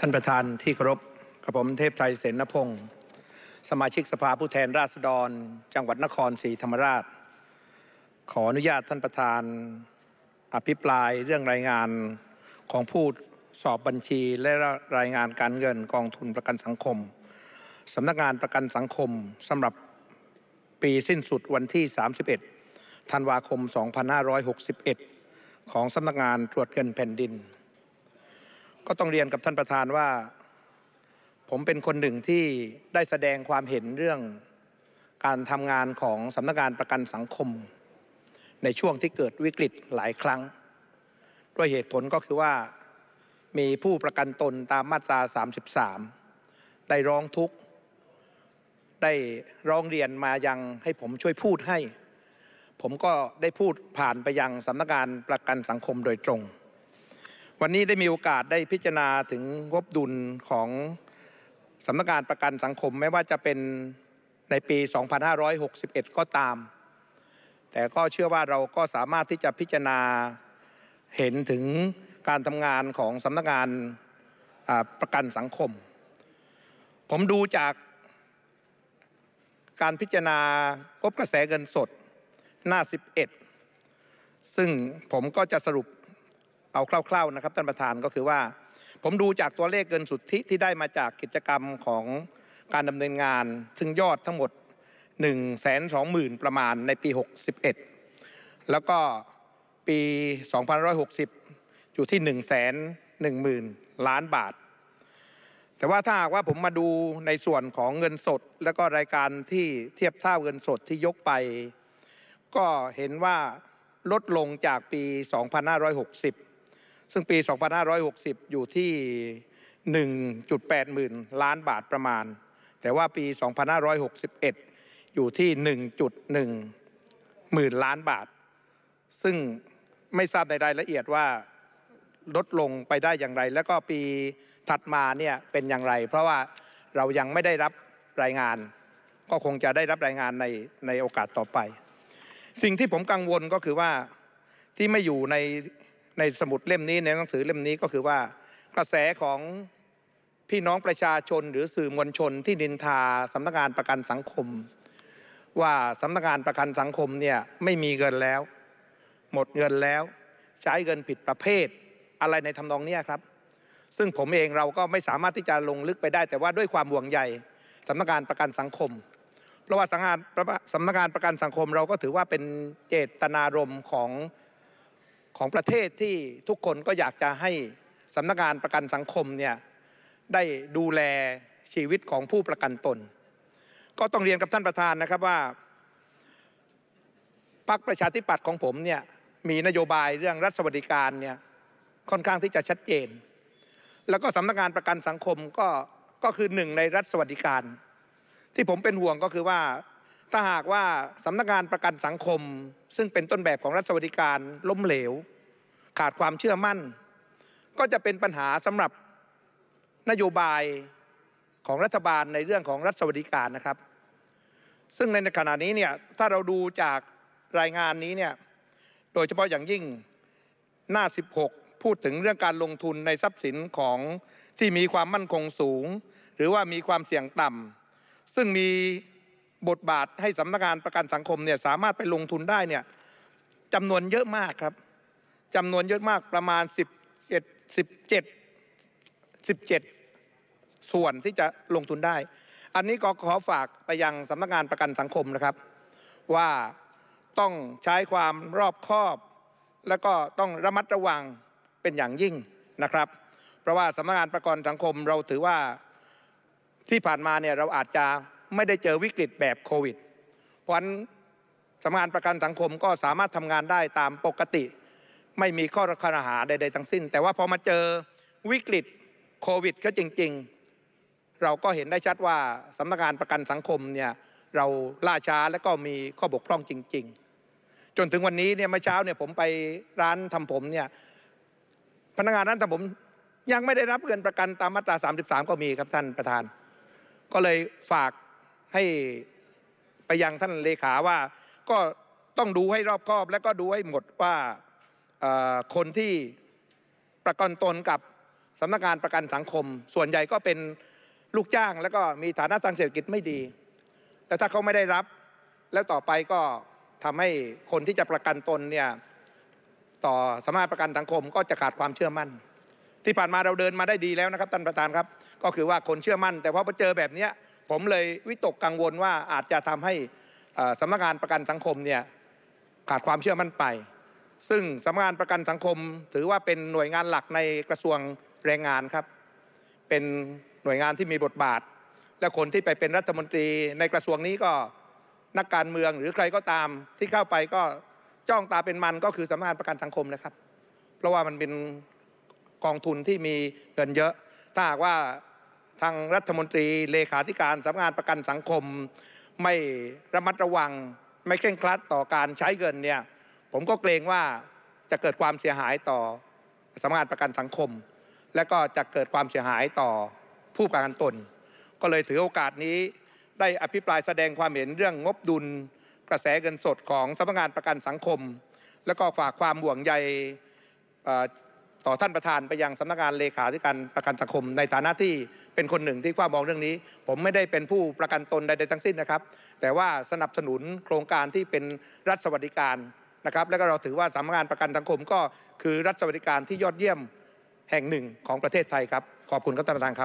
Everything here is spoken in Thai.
ท่านประธานที่เคารพกับผมเทพไทยเสนพงศ์สมาชิกสภาผู้แทนราษฎร จังหวัดนครศรีธรรมราช ขออนุญาตท่านประธานอภิปรายเรื่องรายงานของผู้สอบบัญชีและรายงานการเงินกองทุนประกันสังคมสำนักงานประกันสังคมสำหรับปีสิ้นสุดวันที่ 31 ธันวาคม 2561 ของสำนักงานตรวจเงินแผ่นดินก็ต้องเรียนกับท่านประธานว่าผมเป็นคนหนึ่งที่ได้แสดงความเห็นเรื่องการทำงานของสำนักงานประกันสังคม ในช่วงที่เกิดวิกฤตหลายครั้งด้วยเหตุผลก็คือว่ามีผู้ประกันตนตามมาตรา 33 ได้ร้องทุกข์ได้ร้องเรียนมายังให้ผมช่วยพูดให้ ผมก็ได้พูดผ่านไปยังสำนักงานประกันสังคมโดยตรงวันนี้ได้มีโอกาสได้พิจารณาถึงงบดุลของสำนักงานประกันสังคมไม่ว่าจะเป็นในปี 2561 ก็ตาม แต่ก็เชื่อว่าเราก็สามารถที่จะพิจารณาเห็นถึงการทำงานของสำนักงานประกันสังคม ผมดูจากการพิจารณางบกระแสเงินสดหน้า 11 ซึ่งผมก็จะสรุปเอาคร่าวๆนะครับท่านประธานก็คือว่าผมดูจากตัวเลขเงินสุทธิที่ได้มาจากกิจกรรมของการดำเนินงาน ซึ่งยอดทั้งหมด1นึ่งแสนสองหมื่นประมาณในปี 61แล้วก็ปี2560อยู่ที่1นึ่งแสนหนึ่งหมื่นล้านบาท แต่ว่าถ้าหากว่าผมมาดูในส่วนของเงินสด แล้วก็รายการที่เทียบเท่าเงินสดที่ยกไป ก็เห็นว่าลดลงจากปี 2560ซึ่งปี 2560 อยู่ที่ 1.8หมื่นล้านบาทประมาณ แต่ว่าปี 2561 อยู่ที่ 1.1หมื่นล้านบาท ซึ่งไม่ทราบในรายละเอียดว่าลดลงไปได้อย่างไร แล้วก็ปีถัดมาเนี่ยเป็นอย่างไร เพราะว่าเรายังไม่ได้รับรายงาน ก็คงจะได้รับรายงานในในโอกาสต่อไป สิ่งที่ผมกังวลก็คือว่าที่ไม่อยู่ในในสมุดเล่มนี้ในหนังสือเล่มนี้ก็คือว่ากระแสของพี่น้องประชาชนหรือสื่อมวลชน ที่ดินทาสำนักงานประกันสังคม ว่าสำนักงานประกันสังคมเนี่ยไม่มีเงินแล้ว หมดเงินแล้ว ใช้เงินผิดประเภทอะไรในทำนองนี้ครับ ซึ่งผมเองเราก็ไม่สามารถที่จะลงลึกไปได้ แต่ว่าด้วยความห่วงใยสำนักงานประกันสังคม เพราะว่าสำนักงานสำนักงานประกันสังคมเราก็ถือว่าเป็นเจตนารมณ์ของของประเทศที่ทุกคนก็อยากจะให้สำนักงานประกันสังคมเนี่ยได้ดูแลชีวิตของผู้ประกันตน ก็ต้องเรียนกับท่านประธานนะครับว่าพรรคประชาธิปัตย์ของผมเนี่ยมีนโยบายเรื่องรัฐสวัสดิการเนี่ยค่อนข้างที่จะชัดเจนแล้วก็สำนักงานประกันสังคมก็ก็คือหนึ่งในรัฐสวัสดิการ ที่ผมเป็นห่วงก็คือว่าถ้าหากว่าสำนักงานประกันสังคมซึ่งเป็นต้นแบบของรัฐสวัสดิการล้มเหลว ขาดความเชื่อมั่น ก็จะเป็นปัญหาสำหรับนโยบายของรัฐบาลในเรื่องของรัฐสวัสดิการนะครับ ซึ่งในขณะนี้เนี่ยถ้าเราดูจากรายงานนี้เนี่ยโดยเฉพาะอย่างยิ่งหน้า 16 พูดถึงเรื่องการลงทุนในทรัพย์สินของที่มีความมั่นคงสูง หรือว่ามีความเสี่ยงต่ำซึ่งมีบทบาทให้สำนักงานประกันสังคมเนี่ยสามารถไปลงทุนได้เนี่ยจำนวนเยอะมากครับจำนวนเยอะมากประมาณ1 1 17 17 ส่วนที่จะลงทุนได้ อันนี้ก็ขอฝากไปยังสำนักงานประกันสังคมนะครับ ว่าต้องใช้ความรอบคอบ และก็ต้องระมัดระวังเป็นอย่างยิ่งนะครับ เพราะว่าสำนักงานประกันสังคมเราถือว่าที่ผ่านมาเนี่ยเราอาจจะไม่ได้เจอวิกฤตแบบโควิด เพราะฉะนั้นสำนักงานประกันสังคมก็สามารถทำงานได้ตามปกติ ไม่มีข้อรคาหาใดๆทั้งสิ้น แต่ว่าพอมาเจอวิกฤตโควิด ก็จริงๆ เราก็เห็นได้ชัดว่าสำนักงานประกันสังคมเนี่ยเราล่าช้าและก็มีข้อบกพร่องจริง ๆ จนถึงวันนี้เนี่ยเมื่อเช้าเนี่ยผมไปร้านทำผมเนี่ยพนักงานร้านทำผมยังไม่ได้รับเงินประกันตามมาตรา33ก็มีครับท่านประธาน ก็เลยฝากให้ไปยังท่านเลขาว่า ก็ต้องดูให้รอบคอบ และก็ดูให้หมดว่าคนที่ประกันตนกับสำนักงานประกันสังคม ส่วนใหญ่ก็เป็นลูกจ้าง แล้วก็มีฐานะทางเศรษฐกิจไม่ดีแล้วถ้าเขาไม่ได้รับ แล้วต่อไปก็ทำให้คนที่จะประกันตนเนี่ยต่อสมาประกันสังคมก็จะขาดความเชื่อมั่น ที่ผ่านมาเราเดินมาได้ดีแล้วนะครับท่านประธานครับก็คือว่าคนเชื่อมั่น แต่พอเจอแบบนี้ผมเลยวิตกกังวลว่าอาจจะทำให้สำนักงานประกันสังคมเนี่ยขาดความเชื่อมั่นไป ซึ่งสำนักงานประกันสังคม ถือว่าเป็นหน่วยงานหลักในกระทรวงแรงงานครับ เป็นหน่วยงานที่มีบทบาท และคนที่ไปเป็นรัฐมนตรีในกระทรวงนี้ก็นักการเมืองหรือใครก็ตามที่เข้าไปก็จ้องตาเป็นมันก็คือสำนักงานประกันสังคมนะครับ เพราะว่ามันเป็นกองทุนที่มีเงินเยอะถ้าหากว่าทางรัฐมนตรีเลขาธิการสำนักงานประกันสังคม ไม่ระมัดระวังไม่เคร่งครัดต่อการใช้เงินเนี่ยผมก็เกรงว่าจะเกิดความเสียหายต่อสำนักงานประกันสังคม และก็จะเกิดความเสียหายต่อผู้ประกันตน ก็เลยถือโอกาสนี้ได้อภิปรายแสดงความเห็นเรื่องงบดุลกระแสเงินสดของสำนักงานประกันสังคม และก็ฝากความห่วงใยต่อท่านประธานไปยังสำนักงานเลขาธิการประกันสังคม ในฐานะที่เป็นคนหนึ่งที่ว้ามองเรื่องนี้ ผมไม่ได้เป็นผู้ประกันตนใดๆทั้งสิ้นนะครับ แต่ว่าสนับสนุนโครงการที่เป็นรัฐสวัสดิการนะครับ และก็เราถือว่าสำนักงานประกันสังคมก็คือรัฐสวัสดิการที่ยอดเยี่ยมแห่งหนึ่งของประเทศไทยครับขอบคุณครับท่านประธานครับ